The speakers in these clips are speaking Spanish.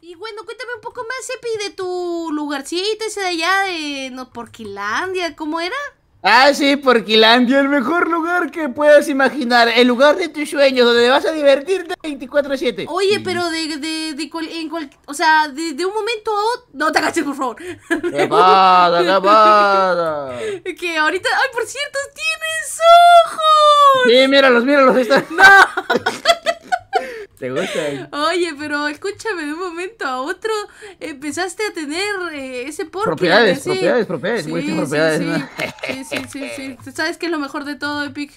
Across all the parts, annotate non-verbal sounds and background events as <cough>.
Y bueno, cuéntame un poco más, Epi, de tu lugarcito ese de allá de no, Porquilandia, ¿cómo era? Ah, sí, Porquilandia, el mejor lugar que puedas imaginar, el lugar de tus sueños, donde vas a divertirte 24-7. Oye, pero de, de, en o sea, de, un momento a otro... No, te agaches, por favor. ¡Qué pasa, <laughs> Que ahorita... ¡Ay, por cierto, tienes ojos! Sí, míralos, míralos, están. ¡No! <laughs> ¿Te gusta? Oye, pero escúchame, de un momento a otro empezaste a tener eh, ese porqué Propiedades, propiedades, propiedades, sí, sí, Sí, sí, ¿Sabes qué es lo mejor de todo, Epic?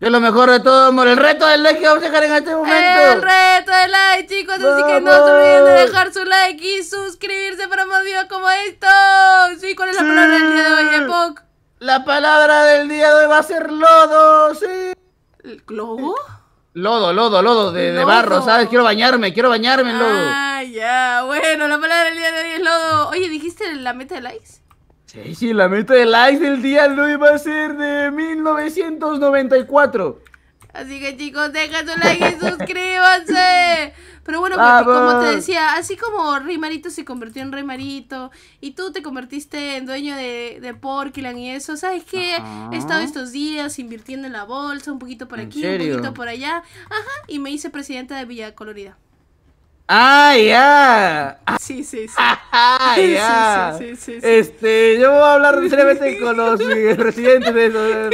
es lo mejor de todo, amor? El reto del like que vamos a dejar en este momento. El reto del like, chicos. Así que no se olviden de dejar su like y suscribirse para más videos como estos. Sí, ¿cuál es la palabra del día de hoy, Epic? La palabra del día de hoy va a ser lodo, sí. ¿Globo? Lodo, lodo, lodo, de, de barro, ¿sabes? Quiero bañarme, quiero bañarme en lodo. Ah, ya, bueno, la palabra del día de hoy es lodo. Oye, ¿dijiste la meta de likes? Sí, sí, la meta de likes del día de hoy va a ser de 1994. Así que chicos, dejen su like y <laughs> suscríbanse. Pero bueno, como te decía, así como Rey Marito se convirtió en Rey Marito y tú te convertiste en dueño de, de Porkyland y eso, ¿sabes qué? He estado estos días invirtiendo en la bolsa, un poquito por aquí, un poquito por allá. Ajá, y me hice presidenta de Villa Colorida. Ah, ah. ah, ah <laughs> ya. Sí, sí, sí. Ay, ya. Sí, sí, sí, este, yo voy a hablar literalmente <laughs> con los residentes de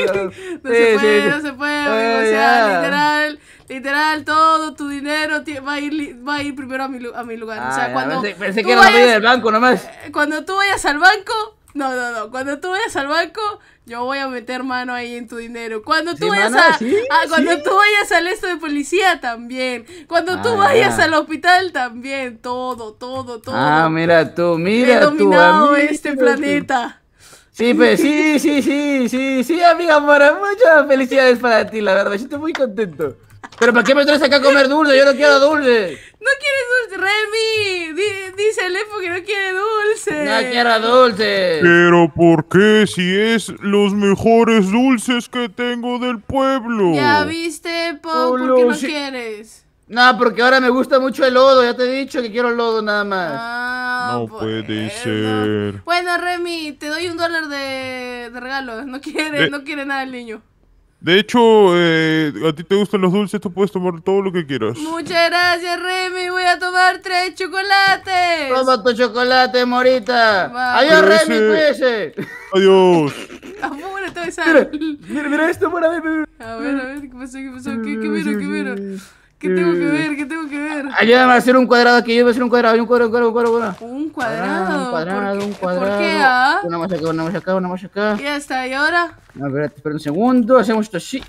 eso. <laughs> No, se puede, no se puede, amigo, o sea, literal, literal, todo tu dinero va a ir, va a ir primero a mi, a mi lugar. o sea, cuando pensé, que era la vida del banco nomás. Eh, cuando tú vayas al banco, no, no, no. Cuando tú vayas al banco, yo voy a meter mano ahí en tu dinero. Cuando tú vayas a, ah, cuando tú vayas al esto de policía también. Cuando tú ah, vayas al hospital también. Todo, todo, todo. Ah, mira tú, mira He dominado este planeta. Sí, pues, sí, sí, sí, sí, sí, amiga Mora, muchas felicidades para ti, la verdad, yo estoy muy contento. ¿Pero para qué me traes acá a comer dulce? Yo no quiero dulce. No quieres dulce, Remy. el dísele porque no quiere dulce. No quiero dulce. Pero ¿por qué si es los mejores dulces que tengo del pueblo? Ya viste, Po, ¿por qué no quieres? No, porque ahora me gusta mucho el lodo. Ya te he dicho que quiero el lodo nada más. Ah, no puede ser. Bueno, Remy, te doy un dólar de, regalo. No quiere, no quiere nada el niño. De hecho, eh, a ti te gustan los dulces, tú puedes tomar todo lo que quieras. Muchas gracias, Remy. Voy a tomar tres chocolates. Toma tu chocolate, morita. Adiós, Remy, cuídese. Adiós. Apúrate, <laughs> esa. Mira, mira, mira esto, para mira, A ver, a ver, ¿qué pasó? ¿Qué pasó? ¿Qué, qué miro? ¿Qué miro? ¿Qué tengo que ver? ¿Qué tengo que ver? Ayúdame a hacer un cuadrado aquí. Yo voy a hacer un cuadrado, un cuadrado, un cuadrado, un cuadrado un cuadrado. Un cuadrado, un cuadrado. Ah? Una más acá, una más acá, una más acá. Ya está, ¿y ahora? espera un segundo, hacemos esto así.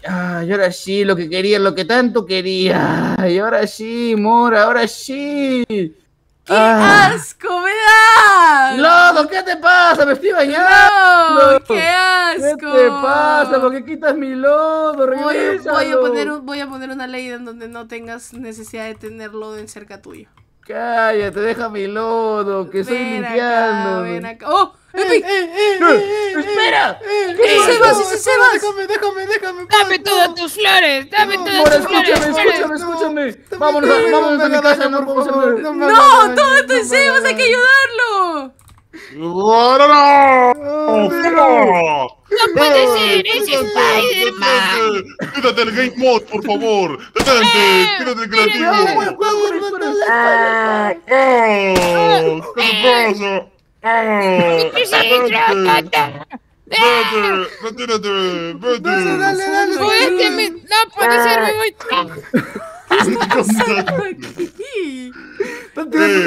y ahora sí, lo que quería, lo que tanto quería. Y ahora sí, Mora, ahora sí. ¡Qué ah. asco me da! ¡Lodo, qué te pasa! ¡Me estoy bañando! No, ¡Qué asco! ¿Qué te pasa? ¿Por qué quitas mi lodo? Voy, a poner, voy a poner una ley en donde no tengas necesidad de tener lodo en cerca tuyo. Cállate, deja mi lodo, que estoy limpiando. ven acá. ¡Oh! ¡Epi! Eh, eh, eh, eh ¡Espera! ¡Ese se va, ese se va! ¡Déjame, déjame, déjame! ¡Dame todas tus flores! ¡Dame no, todas tus flores! escúchame, escúchame! ¡Vámonos, vámonos a mi casa, no, por favor! ¡No, todo esto sí! ¡Vas a que ayudarlo! Agora não! pode ser, esse Spider-Man! Cuida dele, game mode, por favor! Detente! Tira dele, grandinho! Ah! cuida dele. Ah! Verde! Mentira de... Verde! Poete me... Não pode ser muito... Está passando aqui? Muchas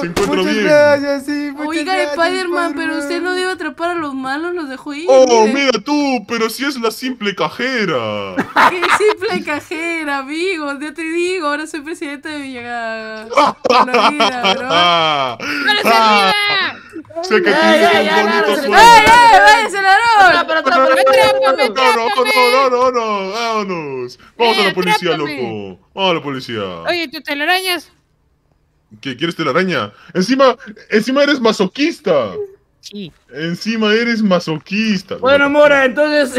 Se bien. Gracias, sí, Oiga, Spider-Man, pero usted no debe atrapar a los malos, los dejó ir. Oh, mira tú, pero si es la simple cajera. <laughs> ¡Qué simple cajera, amigos! Ya te digo, ahora soy presidente de Villagaga. <laughs> Florida, bro. Ah. ¡Pero se ah. Sé que ay, ay, un bonito sueño. ¡Ay, ay, váyase, ladrón! No, no, no, no, no, vámonos. Vamos a la policía, loco. Vamos a la policía. Oye, ¿tú te la ¿Qué quieres telaraña? Encima, encima eres masoquista. Sí. Encima eres masoquista. Bueno, Mora, entonces.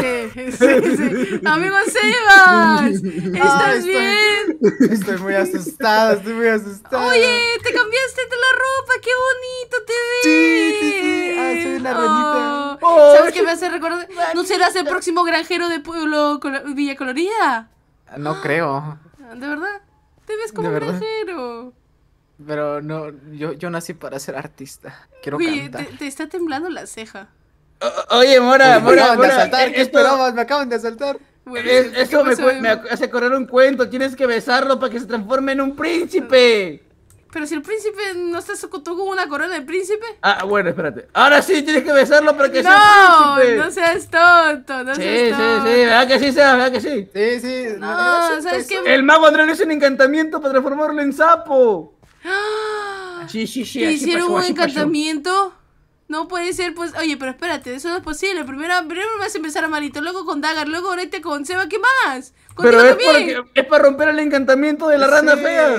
Amigo Sebas, ah, ¿estás bien? Estoy, muy asustada, estoy muy asustada. Oye, te cambiaste de la ropa, qué la oh. Oh, ¿Sabes qué me hace recordar? ¿No serás el próximo granjero de Pueblo Villa Colorida? No ah. creo. ¿De verdad? Te ves como granjero. Pero no, yo, yo nací para ser artista. Quiero cantar. Te, está temblando la ceja. oye, Mora, Mora, Me acaban de eh, ¿Qué esperabas? Me acaban de asaltar. eso me, hace correr un cuento. Tienes que besarlo para que se transforme en un príncipe. Pero si el príncipe no está socotó con una corona de príncipe. Ah, bueno, espérate. Ahora sí tienes que besarlo para que no, sea príncipe. No, no seas tonto, no sí, seas tonto. Sí, sí, sí, ¿verdad que sí, sea, ¿Verdad que sí? Sí, sí. No, El mago Andrés hizo un encantamiento para transformarlo en sapo. ¡Ah! Sí, sí, sí. ¿Hicieron un encantamiento? No puede ser, pues. Oye, pero espérate, eso no es posible. Primero, primero vas a empezar a Marito, luego con Dagar, luego ahorita con Seba, ¿qué más? Pero es, para romper el encantamiento de la rana fea.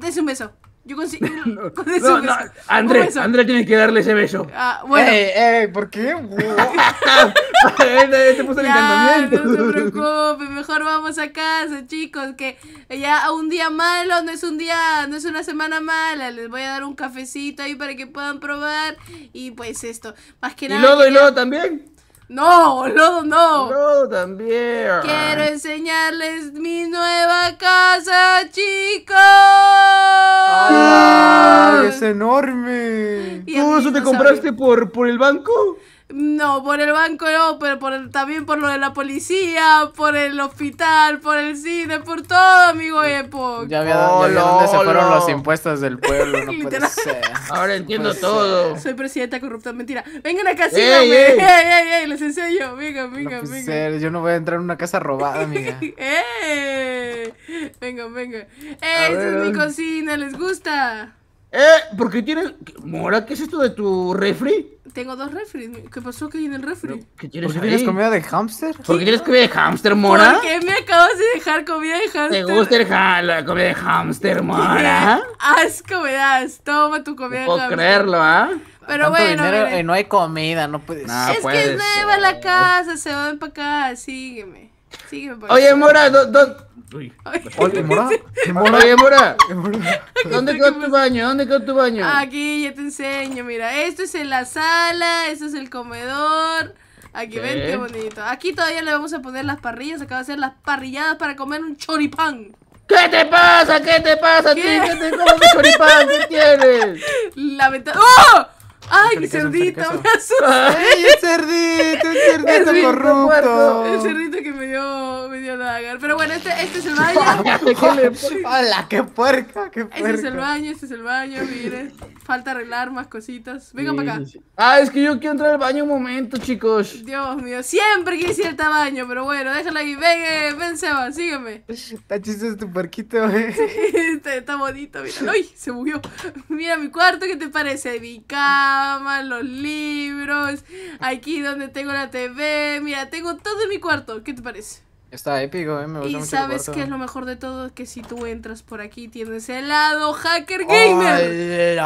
dese un beso. Yo consigo. <laughs> <laughs> Andrés, Andrés tienes que darle ese beso. Ah, bueno. ¿por qué? <laughs> puso el encantamiento. No se preocupe, mejor vamos a casa, chicos. Que ya un día malo no es un día, no es una semana mala. Les voy a dar un cafecito ahí para que puedan probar. Y pues esto, más que nada. Y lodo, y lodo también. No, boludo, no. Lodo también. Quiero enseñarles mi nueva casa, chicos enorme. Y eso te compraste por, por el banco? No, por el banco no, pero también por lo de la policía, por el hospital, por el cine, por todo, amigo Epo. Ya había, dado se fueron los impuestos del pueblo, no <laughs> puede Ahora entiendo todo. Soy presidenta corrupta, mentira. Vengan a síganme. <laughs> Ey, ey, ey, les enseño. Venga, venga, no venga. Yo no voy a entrar en una casa robada, amiga. <laughs> ¡Eh! Venga, venga. ¡Eh! esta es mi cocina, ¿les gusta? Eh, ¿por qué tienes. Mora, ¿qué es esto de tu refri? Tengo dos refri. ¿Qué pasó que hay en el refri? ¿Qué ¿Por qué tienes comida de hámster? ¿Por qué tienes comida de hámster, Mora? ¿Por qué me acabas de dejar comida de hámster? ¿Te gusta el la comida de hámster, Mora? Asco me Toma tu comida no puedo creerlo, ¿ah? Pero bueno. no hay comida, no puedes. es que es nueva la casa, se va para acá, Sígueme. Oye, Mora, ¿dónde? Mora. ¿dónde quedó tu baño? ¿Dónde quedó tu baño? Aquí ya te enseño, mira, esto es en la sala, esto es el comedor. Aquí, ven qué bonito. Aquí todavía le vamos a poner las parrillas, acaba de hacer las parrilladas para comer un choripán. ¿Qué te pasa? ¿Qué te pasa a ¿Qué te como choripán? ¿Qué tienes? <laughs> La ventana. ¡Oh! ¡Ay, mi cerdito! ¡Me asusté! ¡Ay, el cerdito! El <laughs> cerdito corrupto! el cerdito que me dio pero bueno, este, este es el baño. <laughs> <laughs> Hola, qué puerca, qué Este es el baño, este es el baño, miren. Falta arreglar más cositas. Vengan para acá. Ah, es que yo quiero entrar al baño un momento, chicos Dios mío, siempre quise ir al baño pero bueno, déjala ahí. Ven, eh, ven, Seba, sígueme. Está chistoso tu parquito, eh. <laughs> Este, está, bonito, mira. Uy, Se murió. Mira mi cuarto, ¿qué te parece? Mi cama, los libros, aquí donde tengo la TV. Mira, tengo todo en mi cuarto. ¿Qué te parece? Está épico, ¿eh? Me gusta y sabes que es lo mejor de todo, que si tú entras por aquí tienes helado Hacker Gamer.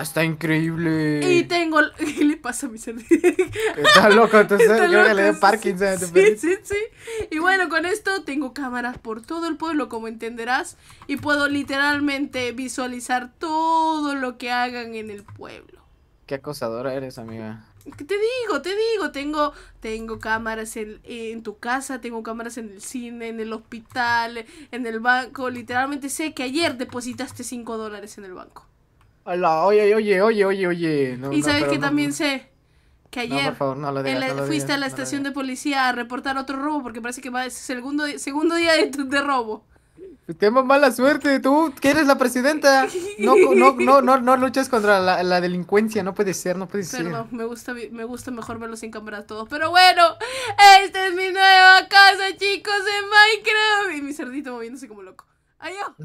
Está increíble. Y tengo... ¿Qué <laughs> le pasa a mi servidor? <laughs> Está loco, <laughs> entonces creo que le doy Parkinson. Sí, sí, sí, sí. Y bueno, con esto tengo cámaras por todo el pueblo, como entenderás. Y puedo literalmente visualizar todo lo que hagan en el pueblo. Qué acosadora eres, amiga te digo, te digo, tengo, tengo cámaras en, tu casa, tengo cámaras en el cine, en el hospital, en el banco. Literalmente sé que ayer depositaste 5 dólares en el banco. oye, oye, oye, oye, oye. y sabes que también sé que ayer fuiste a la estación de policía a reportar otro robo porque parece que va a ser segundo, segundo día de robo tema mala suerte, tú que eres la presidenta. No, no, no, no, no luchas contra la, delincuencia, no puede ser, no puede ser. Perdón, me gusta, me gusta mejor verlo sin cámara todo, Pero bueno, esta es mi nueva casa, chicos, en Minecraft. Y mi cerdito moviéndose como loco. Adiós.